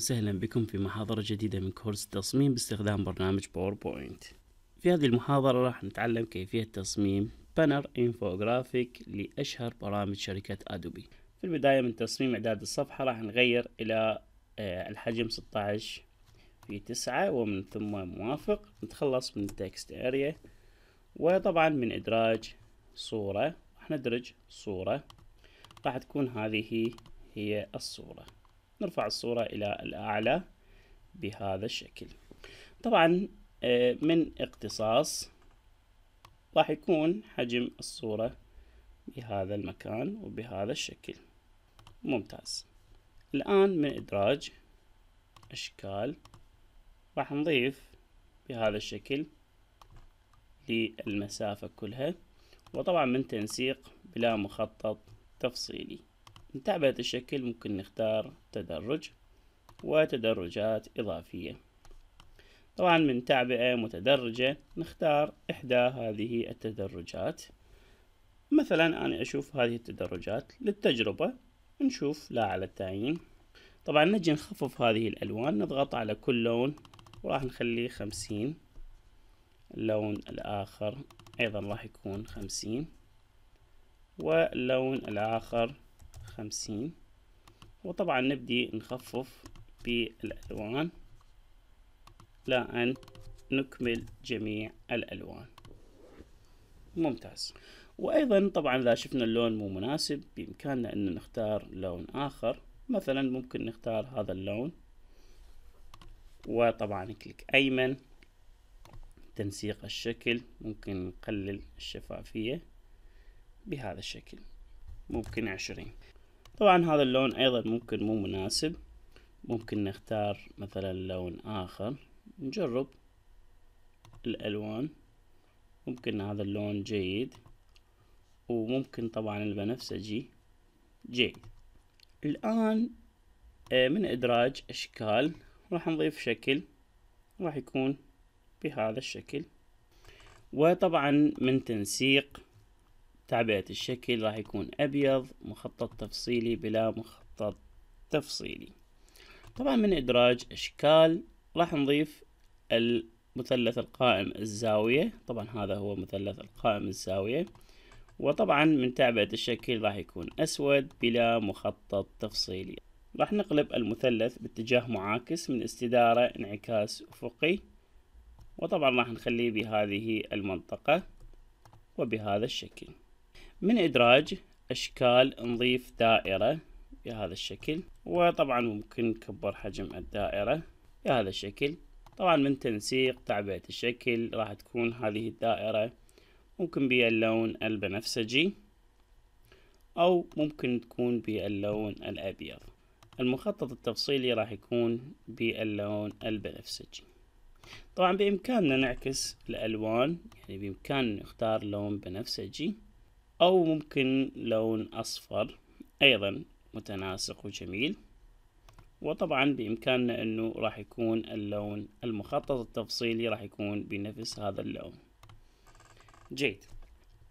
وسهلا بكم في محاضرة جديدة من كورس التصميم باستخدام برنامج باوربوينت في هذه المحاضرة راح نتعلم كيفية تصميم بانر انفوجرافيك لأشهر برامج شركة أدوبي في البداية من تصميم إعداد الصفحة راح نغير إلى آه، الحجم 16 في 9 ومن ثم موافق نتخلص من تكست اريا وطبعا من إدراج صورة راح ندرج صورة راح تكون هذه هي الصورة نرفع الصورة إلى الأعلى بهذا الشكل طبعا آه، من اقتصاص راح يكون حجم الصورة بهذا المكان وبهذا الشكل ممتاز الآن من إدراج أشكال راح نضيف بهذا الشكل للمسافة كلها وطبعا من تنسيق بلا مخطط تفصيلي نتابع هذا الشكل ممكن نختار تدرج وتدرجات إضافية طبعا من تعبئة متدرجة نختار إحدى هذه التدرجات مثلا أنا أشوف هذه التدرجات للتجربة نشوف لا على التعيين طبعا نجي نخفف هذه الألوان نضغط على كل لون وراح نخليه خمسين اللون الآخر أيضا راح يكون خمسين واللون الآخر خمسين وطبعا نبدي نخفف بالألوان لأن نكمل جميع الألوان ممتاز وأيضا طبعا إذا شفنا اللون مو مناسب بإمكاننا أن نختار لون آخر مثلا ممكن نختار هذا اللون وطبعا كليك أيمن تنسيق الشكل ممكن نقلل الشفافية بهذا الشكل ممكن عشرين طبعا هذا اللون ايضا ممكن مو مناسب ممكن نختار مثلا لون اخر نجرب الالوان ممكن هذا اللون جيد وممكن طبعا البنفسجي جيد الان آه، من ادراج اشكال راح نضيف شكل راح يكون بهذا الشكل وطبعا من تنسيق تعبئة الشكل راح يكون أبيض مخطط تفصيلي بلا مخطط تفصيلي طبعا من إدراج أشكال راح نضيف المثلث القائم الزاوية طبعا هذا هو مثلث القائم الزاوية وطبعا من تعبئة الشكل راح يكون أسود بلا مخطط تفصيلي راح نقلب المثلث باتجاه معاكس من استدارة انعكاس أفقي وطبعا راح نخليه بهذه المنطقة وبهذا الشكل من إدراج أشكال نضيف دائرة بهذا الشكل وطبعا ممكن نكبر حجم الدائرة بهذا الشكل طبعا من تنسيق تعبئة الشكل راح تكون هذه الدائرة ممكن باللون البنفسجي أو ممكن تكون باللون الأبيض المخطط التفصيلي راح يكون باللون البنفسجي طبعا بإمكاننا نعكس الألوان يعني بإمكاننا نختار لون بنفسجي أو ممكن لون أصفر أيضا متناسق وجميل وطبعا بإمكاننا أنه راح يكون اللون المخطط التفصيلي راح يكون بنفس هذا اللون جيد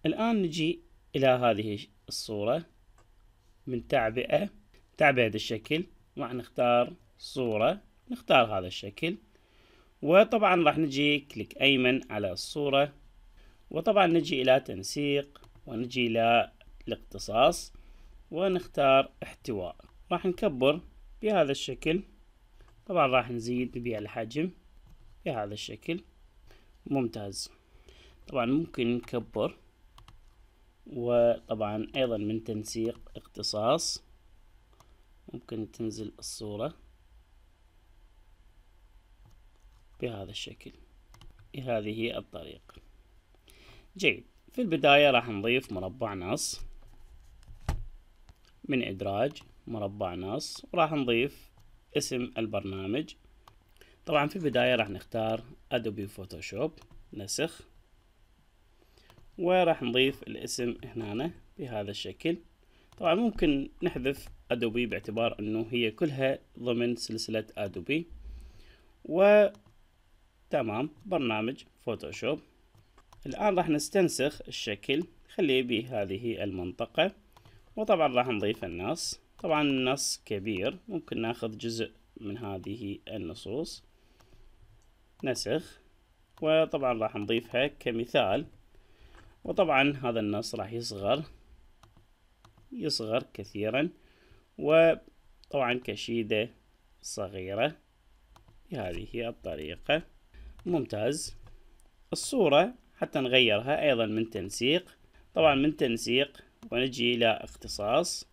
الآن نجي إلى هذه الصورة من تعبئة تعبئة هذا الشكل راح نختار صورة نختار هذا الشكل وطبعا راح نجي كليك أيمن على الصورة وطبعا نجي إلى تنسيق ونجي إلى الاقتصاص ونختار احتواء راح نكبر بهذا الشكل طبعا راح نزيد الحجم بهذا الشكل ممتاز طبعا ممكن نكبر وطبعا ايضا من تنسيق اقتصاص ممكن تنزل الصورة بهذا الشكل بهذه الطريقة جيد في البداية راح نضيف مربع نص من إدراج مربع نص وراح نضيف اسم البرنامج طبعا في البداية راح نختار أدوبي فوتوشوب نسخ وراح نضيف الاسم هنا بهذا الشكل طبعا ممكن نحذف أدوبي باعتبار أنه هي كلها ضمن سلسلة أدوبي وتمام برنامج فوتوشوب الآن راح نستنسخ الشكل خليه بهذه المنطقة وطبعا راح نضيف النص طبعا النص كبير ممكن ناخذ جزء من هذه النصوص نسخ وطبعا راح نضيفها كمثال وطبعا هذا النص راح يصغر يصغر كثيرا وطبعا كشيدة صغيرة بهذه الطريقة ممتاز الصورة حتى نغيرها أيضا من تنسيق طبعا من تنسيق ونجي إلى اختصاص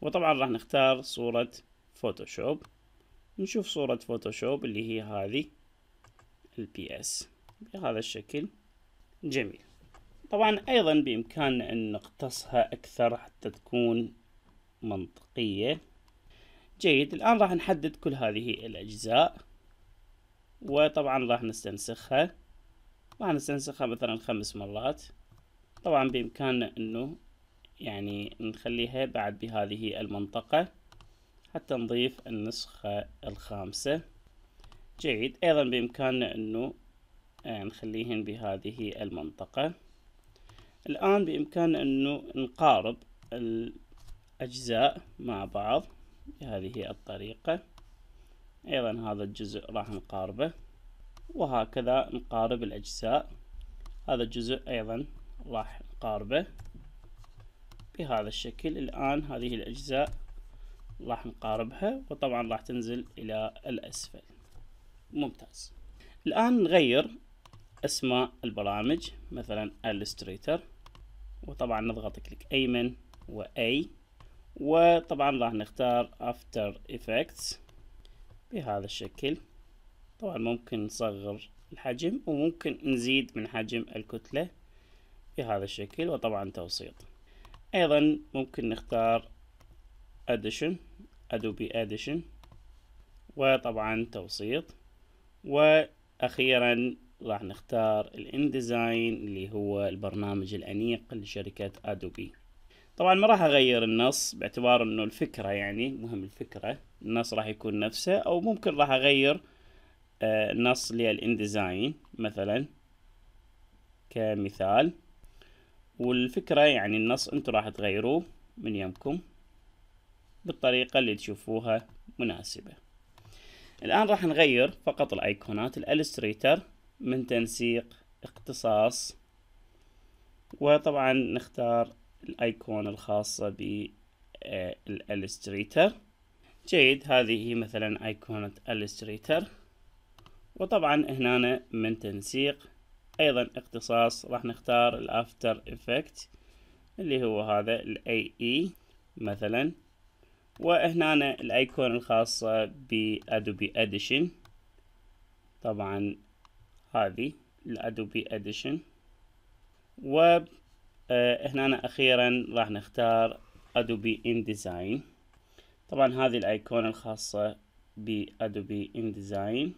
وطبعا راح نختار صورة فوتوشوب نشوف صورة فوتوشوب اللي هي هذه البي اس بهذا الشكل جميل طبعا أيضا بإمكاننا أن نقتصها أكثر حتى تكون منطقية جيد الآن راح نحدد كل هذه الأجزاء وطبعا راح نستنسخها راح نستنسخها مثلا خمس مرات طبعا بإمكاننا أنه يعني نخليها بعد بهذه المنطقة حتى نضيف النسخة الخامسة جيد أيضا بإمكاننا أنه آه، نخليهن بهذه المنطقة الآن بإمكاننا أنه نقارب الأجزاء مع بعض بهذه الطريقة أيضا هذا الجزء راح نقاربه وهكذا نقارب الأجزاء هذا الجزء أيضا راح نقاربه بهذا الشكل الآن هذه الأجزاء راح نقاربها وطبعا راح تنزل إلى الأسفل ممتاز الآن نغير أسماء البرامج مثلا Illustrator وطبعا نضغط كليك أيمن و A وطبعا راح نختار After Effects بهذا الشكل طبعا ممكن نصغر الحجم وممكن نزيد من حجم الكتلة بهذا الشكل وطبعا توسيط أيضا ممكن نختار addition Adobe addition وطبعا توسيط وأخيرا راح نختار الانديزاين اللي هو البرنامج الأنيق لشركة أدوبي طبعا ما راح أغير النص باعتبار أنه الفكرة يعني مهم الفكرة النص راح يكون نفسه أو ممكن راح أغير آه، نص للإنديزاين مثلا كمثال والفكرة يعني النص انتو راح تغيروه من يمكم بالطريقة اللي تشوفوها مناسبة الآن راح نغير فقط الأيقونات الألستريتر من تنسيق اختصاص وطبعا نختار الأيقونة الخاصة بالألستريتر آه، جيد هذه مثلا أيقونة ألستريتر وطبعا هنا من تنسيق ايضا اختصاص راح نختار الافتر افكت اللي هو هذا الاي اي e مثلا وهنا الايكون الخاصة بادوبي اديشن طبعا هذه الادوبي اديشن وهنا اخيرا راح نختار ادوبي ان ديزاين طبعا هذه الايكون الخاصة بادوبي ان ديزاين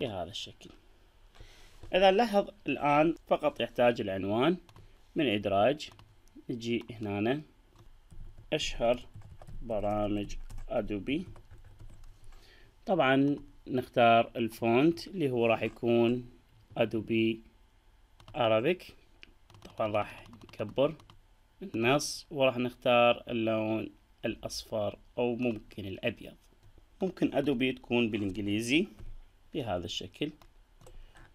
بهذا الشكل إذا لاحظ الآن فقط يحتاج العنوان من إدراج نجي هنا أشهر برامج أدوبي طبعا نختار الفونت اللي هو راح يكون أدوبي أرابيك طبعا راح نكبر النص وراح نختار اللون الأصفر أو ممكن الأبيض ممكن أدوبي تكون بالإنجليزي بهذا الشكل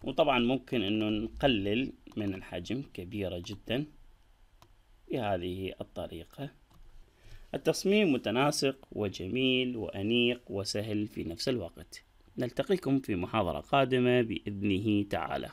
وطبعا ممكن انه نقلل من الحجم كبيرة جدا بهذه الطريقة التصميم متناسق وجميل وأنيق وسهل في نفس الوقت نلتقيكم في محاضرة قادمة بإذنه تعالى